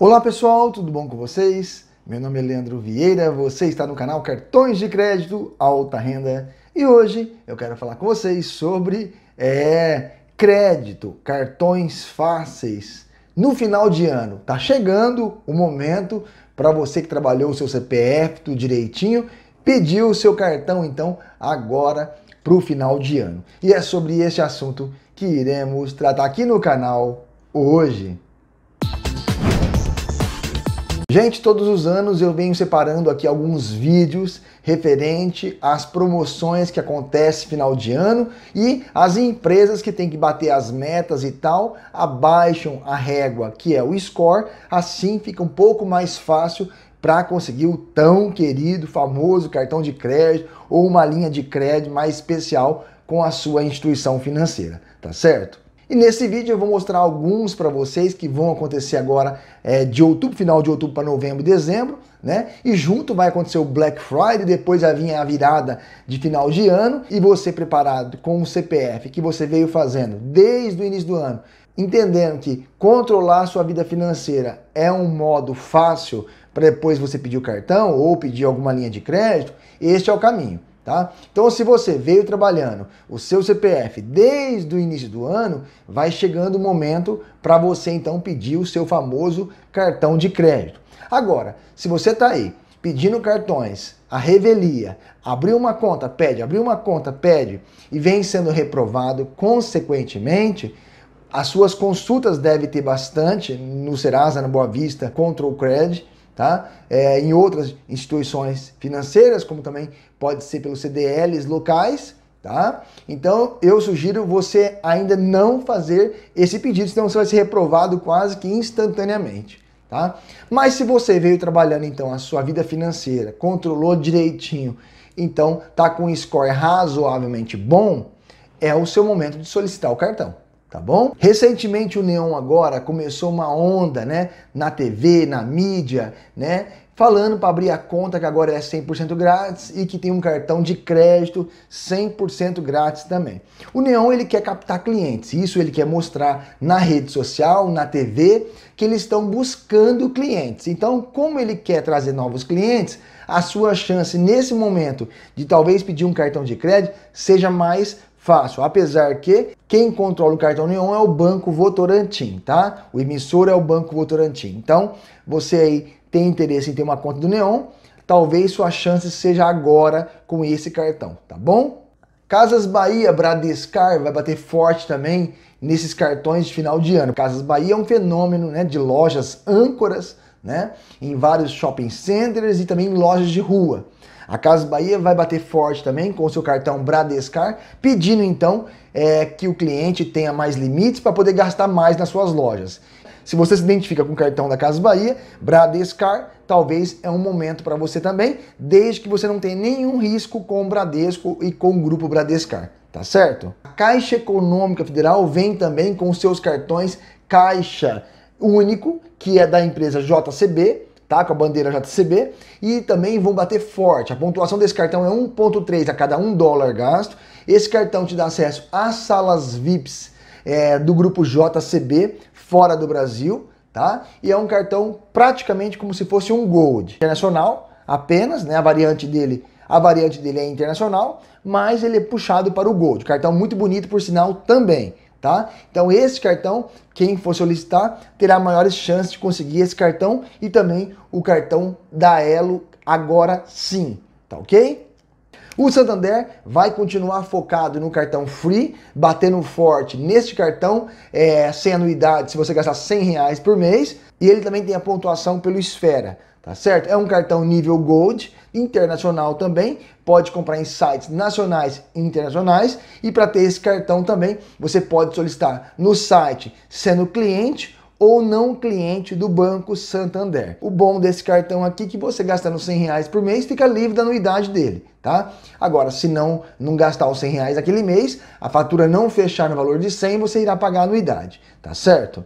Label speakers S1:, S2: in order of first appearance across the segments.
S1: Olá pessoal, tudo bom com vocês? Meu nome é Leandro Vieira, você está no canal Cartões de Crédito Alta Renda e hoje eu quero falar com vocês sobre é, crédito, cartões fáceis. No final de ano, tá chegando o momento para você que trabalhou o seu CPF tudo direitinho, pediu o seu cartão então agora para o final de ano. E é sobre este assunto que iremos tratar aqui no canal hoje. Gente, todos os anos eu venho separando aqui alguns vídeos referente às promoções que acontece final de ano e as empresas que têm que bater as metas e tal abaixam a régua, que é o score, assim fica um pouco mais fácil para conseguir o tão querido, famoso cartão de crédito ou uma linha de crédito mais especial com a sua instituição financeira, tá certo? E nesse vídeo eu vou mostrar alguns para vocês que vão acontecer agora é, de outubro, final de outubro para novembro, dezembro, né? E junto vai acontecer o Black Friday, depois já vir a virada de final de ano e você preparado com o CPF que você veio fazendo desde o início do ano, entendendo que controlar sua vida financeira é um modo fácil para depois você pedir o cartão ou pedir alguma linha de crédito, este é o caminho. Tá? Então, se você veio trabalhando o seu CPF desde o início do ano, vai chegando o momento para você então pedir o seu famoso cartão de crédito. Agora, se você está aí pedindo cartões, a revelia, abriu uma conta, pede, abriu uma conta, pede, e vem sendo reprovado consequentemente, as suas consultas devem ter bastante no Serasa, na Boa Vista, Control Credit, tá? É, em outras instituições financeiras, como também pode ser pelos CDLs locais, tá? Então eu sugiro você ainda não fazer esse pedido, senão você vai ser reprovado quase que instantaneamente. Tá? Mas se você veio trabalhando então a sua vida financeira, controlou direitinho, então tá com um score razoavelmente bom, é o seu momento de solicitar o cartão tá bom? Recentemente o Neon agora começou uma onda, né, na TV, na mídia, né, falando para abrir a conta que agora é 100% grátis e que tem um cartão de crédito 100% grátis também. O Neon ele quer captar clientes, isso ele quer mostrar na rede social, na TV, que eles estão buscando clientes. Então, como ele quer trazer novos clientes, a sua chance nesse momento de talvez pedir um cartão de crédito seja mais fácil, apesar que quem controla o cartão Neon é o Banco Votorantim, tá? O emissor é o Banco Votorantim. Então, você aí tem interesse em ter uma conta do Neon, talvez sua chance seja agora com esse cartão, tá bom? Casas Bahia, Bradescar vai bater forte também nesses cartões de final de ano. Casas Bahia é um fenômeno né, de lojas âncoras, né, em vários shopping centers e também lojas de rua. A Casa Bahia vai bater forte também com seu cartão Bradescar, pedindo então é, que o cliente tenha mais limites para poder gastar mais nas suas lojas. Se você se identifica com o cartão da Casa Bahia, Bradescar talvez é um momento para você também, desde que você não tenha nenhum risco com o Bradesco e com o grupo Bradescar, tá certo? A Caixa Econômica Federal vem também com seus cartões Caixa Único, que é da empresa JCB, tá? Com a bandeira JCB e também vão bater forte. A pontuação desse cartão é 1.3 a cada um dólar gasto. Esse cartão te dá acesso às salas VIPs é, do grupo JCB fora do Brasil, tá? E é um cartão praticamente como se fosse um Gold internacional apenas, né? A variante dele a variante dele é internacional, mas ele é puxado para o Gold. Cartão muito bonito, por sinal, também tá? Então esse cartão, quem for solicitar, terá maiores chances de conseguir esse cartão e também o cartão da Elo agora sim, tá ok? O Santander vai continuar focado no cartão Free, batendo forte neste cartão, é, sem anuidade, se você gastar 100 reais por mês. E ele também tem a pontuação pelo Esfera tá certo? É um cartão nível Gold, internacional também, pode comprar em sites nacionais e internacionais e para ter esse cartão também, você pode solicitar no site sendo cliente ou não cliente do Banco Santander. O bom desse cartão aqui é que você gastando 100 reais por mês fica livre da anuidade dele, tá? Agora, se não, não gastar os 100 reais aquele mês, a fatura não fechar no valor de 100, você irá pagar a anuidade, tá certo?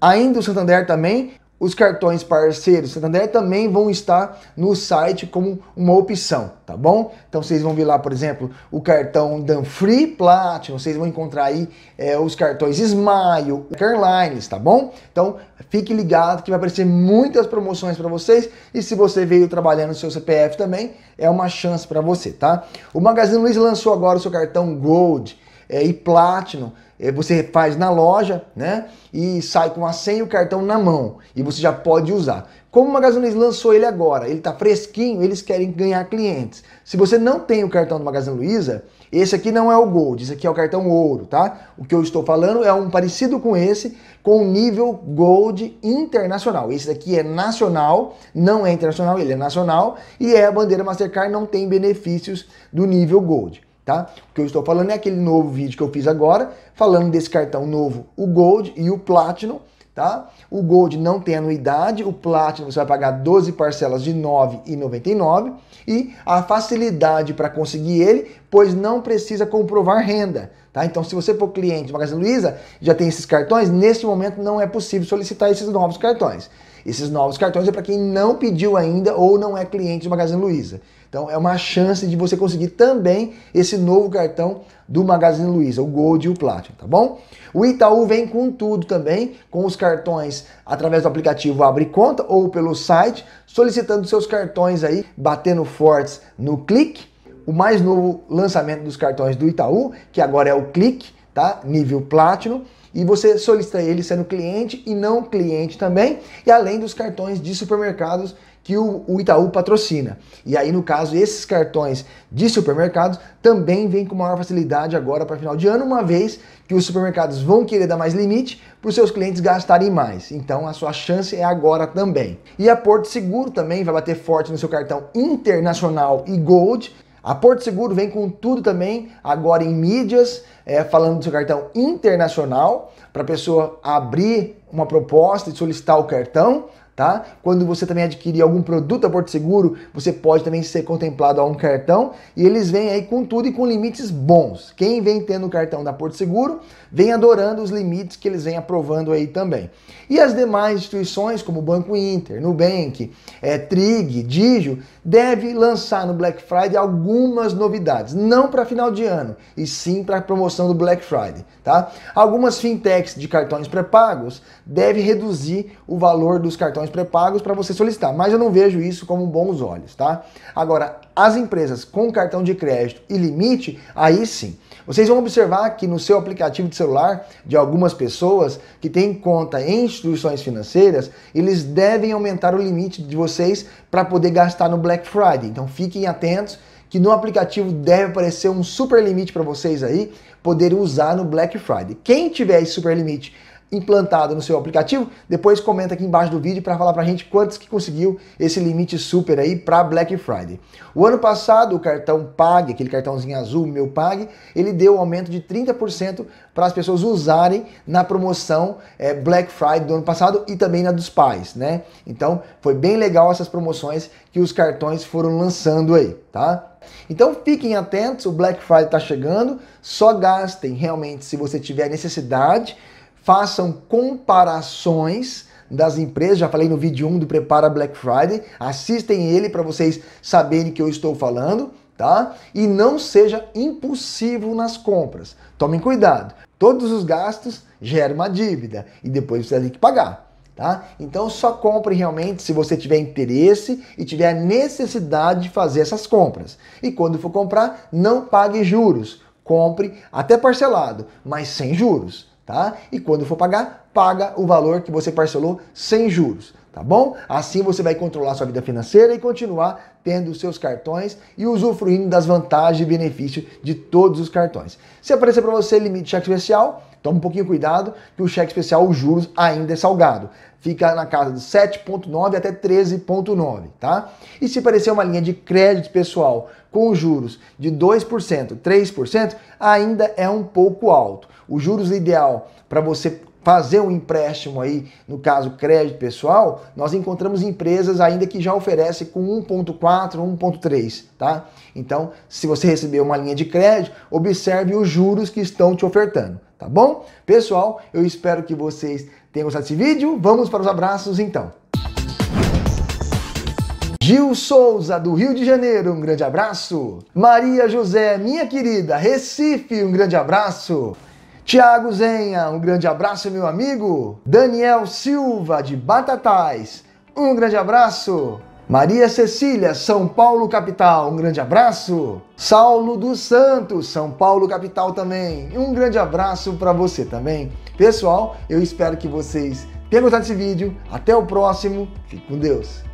S1: Ainda o Santander também os cartões parceiros Santander também vão estar no site como uma opção, tá bom? Então vocês vão ver lá, por exemplo, o cartão Danfree Platinum, vocês vão encontrar aí é, os cartões Smile, Carlines, tá bom? Então fique ligado que vai aparecer muitas promoções para vocês e se você veio trabalhando no seu CPF também, é uma chance para você, tá? O Magazine Luiz lançou agora o seu cartão Gold, é, e Platinum. É, você faz na loja, né? E sai com a senha e o cartão na mão. E você já pode usar. Como o Magazine Luiza lançou ele agora, ele está fresquinho, eles querem ganhar clientes. Se você não tem o cartão do Magazine Luiza, esse aqui não é o Gold, esse aqui é o cartão ouro, tá? O que eu estou falando é um parecido com esse, com nível Gold internacional. Esse daqui é nacional, não é internacional, ele é nacional e é a bandeira Mastercard, não tem benefícios do nível Gold. Tá? O que eu estou falando é aquele novo vídeo que eu fiz agora, falando desse cartão novo, o Gold e o Platinum, tá? O Gold não tem anuidade, o Platinum você vai pagar 12 parcelas de R$ 9,99 e a facilidade para conseguir ele, pois não precisa comprovar renda, tá? Então se você for cliente do Magazine Luiza, já tem esses cartões, neste momento não é possível solicitar esses novos cartões. Esses novos cartões é para quem não pediu ainda ou não é cliente do Magazine Luiza. Então é uma chance de você conseguir também esse novo cartão do Magazine Luiza, o Gold e o Platinum, tá bom? O Itaú vem com tudo também, com os cartões através do aplicativo Abre Conta ou pelo site, solicitando seus cartões aí, batendo fortes no clique. O mais novo lançamento dos cartões do Itaú, que agora é o clique, tá? Nível Platinum. E você solicita ele sendo cliente e não cliente também, e além dos cartões de supermercados que o, o Itaú patrocina. E aí, no caso, esses cartões de supermercados também vêm com maior facilidade agora para final de ano, uma vez que os supermercados vão querer dar mais limite para os seus clientes gastarem mais. Então a sua chance é agora também. E a Porto Seguro também vai bater forte no seu cartão internacional e Gold a Porto Seguro vem com tudo também, agora em mídias, é, falando do seu cartão internacional, para a pessoa abrir uma proposta e solicitar o cartão, Tá? Quando você também adquirir algum produto da Porto Seguro, você pode também ser contemplado a um cartão e eles vêm aí com tudo e com limites bons. Quem vem tendo o cartão da Porto Seguro, vem adorando os limites que eles vêm aprovando aí também. E as demais instituições, como o Banco Inter, Nubank, é, Trig, Digio, deve lançar no Black Friday algumas novidades, não para final de ano, e sim para a promoção do Black Friday, tá? Algumas fintechs de cartões pré-pagos devem reduzir o valor dos cartões cartões pré-pagos para você solicitar, mas eu não vejo isso como bons olhos, tá? Agora, as empresas com cartão de crédito e limite, aí sim. Vocês vão observar que no seu aplicativo de celular de algumas pessoas que têm conta em instituições financeiras, eles devem aumentar o limite de vocês para poder gastar no Black Friday. Então fiquem atentos que no aplicativo deve aparecer um super limite para vocês aí poder usar no Black Friday. Quem tiver esse super limite implantado no seu aplicativo. Depois comenta aqui embaixo do vídeo para falar para a gente quantos que conseguiu esse limite super aí para Black Friday. O ano passado, o cartão Pag, aquele cartãozinho azul, meu Pag, ele deu um aumento de 30% para as pessoas usarem na promoção é, Black Friday do ano passado e também na dos pais, né? Então, foi bem legal essas promoções que os cartões foram lançando aí, tá? Então fiquem atentos, o Black Friday está chegando, só gastem realmente se você tiver necessidade façam comparações das empresas, já falei no vídeo 1 do Prepara Black Friday, assistem ele para vocês saberem que eu estou falando, tá? E não seja impulsivo nas compras. Tomem cuidado. Todos os gastos geram uma dívida e depois você tem que pagar. Tá? Então só compre realmente se você tiver interesse e tiver necessidade de fazer essas compras. E quando for comprar, não pague juros. Compre até parcelado, mas sem juros tá? E quando for pagar, paga o valor que você parcelou sem juros tá bom? Assim você vai controlar sua vida financeira e continuar tendo seus cartões e usufruindo das vantagens e benefícios de todos os cartões. Se aparecer para você limite de cheque especial, toma um pouquinho cuidado, que o cheque especial, os juros ainda é salgado. Fica na casa de 7,9 até 13,9, tá? E se aparecer uma linha de crédito pessoal com juros de 2%, 3%, ainda é um pouco alto. Os juros ideal para você fazer um empréstimo aí, no caso crédito pessoal, nós encontramos empresas ainda que já oferecem com 1.4, 1.3, tá? Então, se você receber uma linha de crédito, observe os juros que estão te ofertando, tá bom? Pessoal, eu espero que vocês tenham gostado desse vídeo. Vamos para os abraços então. Gil Souza, do Rio de Janeiro, um grande abraço. Maria José, minha querida, Recife, um grande abraço. Tiago Zenha, um grande abraço, meu amigo. Daniel Silva, de Batatais, um grande abraço. Maria Cecília, São Paulo, capital, um grande abraço. Saulo dos Santos, São Paulo, capital também, um grande abraço para você também. Pessoal, eu espero que vocês tenham gostado desse vídeo. Até o próximo. Fique com Deus.